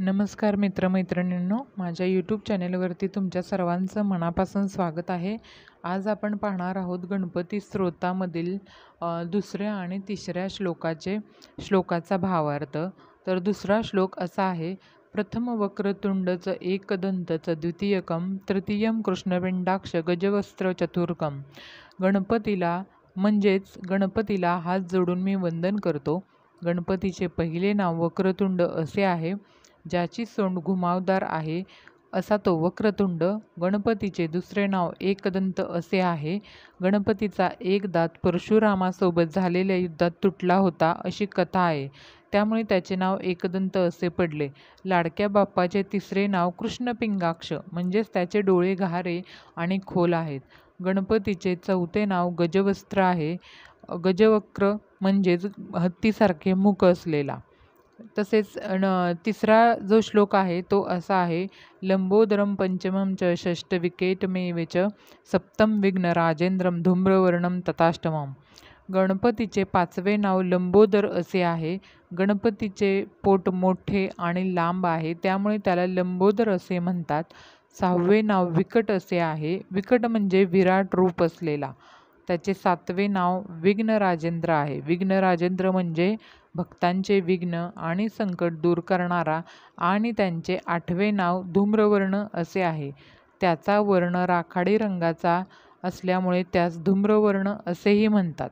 नमस्कार मित्रमैत्रिणींनो माझ्या यूट्यूब चॅनेलवरती तुमच्या सर्वांचं मनापासून स्वागत आहे आज आपण पाहणार आहोत गणपती स्रोतामधील दुसऱ्या आणि तिसऱ्या श्लोकाचे श्लोकाचा भावार्थ तर दुसरा श्लोक असा आहे प्रथम वक्रतुंडच एकदंतच द्वितीयकम तृतीयम कृष्णपिंडाक्ष गजवस्त्र चतुर्कम गणपतीला म्हणजेच गणपतीला हात जोडून मी वंदन करतो गणपतीचे पहिले नाव वक्रतुंड असे आहे ज्याची सोंड घुमावदार आहे असा तो वक्रतुंड गणपतीचे दुसरे नाव एकदंत असे आहे गणपतीचा एक दात परशुरामासोबत झालेल्या युद्धात तुटला होता अशी कथा आहे त्यामुळे त्याचे नाव एकदंत असे पडले लाडक्या बाप्पाचे तिसरे नाव कृष्णपिंगाक्ष म्हणजेच त्याचे डोळे घारे आणि खोल आहेत गणपतीचे चौथे नाव गजवस्त्र आहे गजवक्र म्हणजेच हत्तीसारखे मुख असलेला तसेच न तिसरा जो श्लोक आहे तो असा आहे लंबोदरम पंचमम च षष्ट विकेटमेव च सप्तम विघ्न राजेंद्रम धूम्रवर्णम तथाष्टमम गणपतीचे पाचवे नाव लंबोदर असे आहे गणपतीचे पोट मोठे आणि लांब आहे त्यामुळे त्याला लंबोदर असे म्हणतात सहावे नाव विकट असे आहे विकट म्हणजे विराट रूप असलेला त्याचे सातवे नाव विघ्नराजेंद्र आहे विघ्नराजेंद्र म्हणजे भक्तांचे विघ्न आणि संकट दूर करणारा आणि त्यांचे आठवे नाव धूम्रवर्ण असे आहे त्याचा वर्ण राखाडी रंगाचा असल्यामुळे त्यास धूम्रवर्ण असेही म्हणतात